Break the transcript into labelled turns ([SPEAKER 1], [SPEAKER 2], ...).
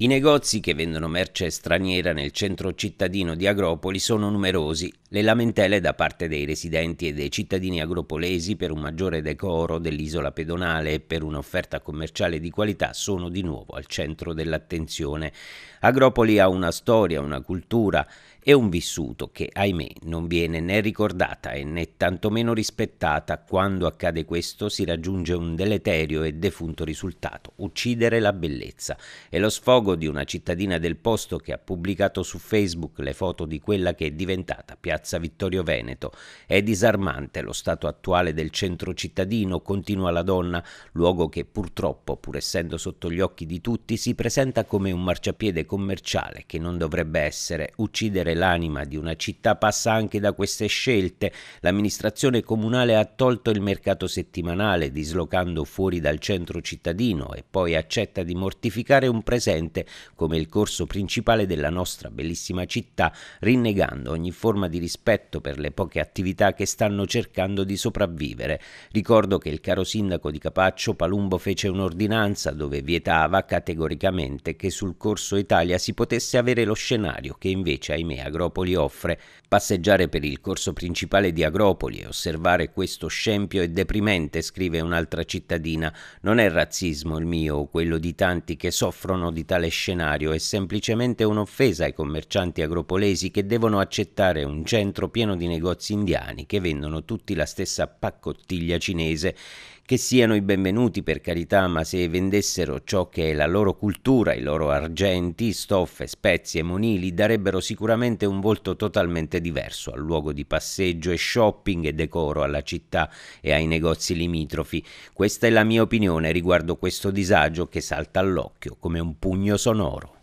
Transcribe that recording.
[SPEAKER 1] I negozi che vendono merce straniera nel centro cittadino di Agropoli sono numerosi, le lamentele da parte dei residenti e dei cittadini agropolesi per un maggiore decoro dell'isola pedonale e per un'offerta commerciale di qualità sono di nuovo al centro dell'attenzione. Agropoli ha una storia, una cultura e un vissuto che, ahimè, non viene né ricordata e né tantomeno rispettata. Quando accade questo si raggiunge un deleterio e defunto risultato, uccidere la bellezza. E lo sfogo di una cittadina del posto che ha pubblicato su Facebook le foto di quella che è diventata piazza piazza Vittorio Veneto. È disarmante lo stato attuale del centro cittadino, continua la donna, luogo che purtroppo, pur essendo sotto gli occhi di tutti, si presenta come un marciapiede commerciale che non dovrebbe essere. Uccidere l'anima di una città passa anche da queste scelte. L'amministrazione comunale ha tolto il mercato settimanale, dislocando fuori dal centro cittadino e poi accetta di mortificare un presente come il corso principale della nostra bellissima città, rinnegando ogni forma di rispetto rispetto per le poche attività che stanno cercando di sopravvivere. Ricordo che il caro sindaco di Capaccio Palumbo fece un'ordinanza dove vietava categoricamente che sul corso Italia si potesse avere lo scenario che invece ahimè Agropoli offre. Passeggiare per il corso principale di Agropoli e osservare questo scempio è deprimente, scrive un'altra cittadina. Non è razzismo il mio o quello di tanti che soffrono di tale scenario, è semplicemente un'offesa ai commercianti agropolesi che devono accettare un certo centro pieno di negozi indiani che vendono tutti la stessa paccottiglia cinese che siano i benvenuti per carità, ma se vendessero ciò che è la loro cultura, i loro argenti, stoffe, spezie, monili, darebbero sicuramente un volto totalmente diverso al luogo di passeggio e shopping e decoro alla città e ai negozi limitrofi. Questa è la mia opinione riguardo questo disagio che salta all'occhio come un pugno sonoro.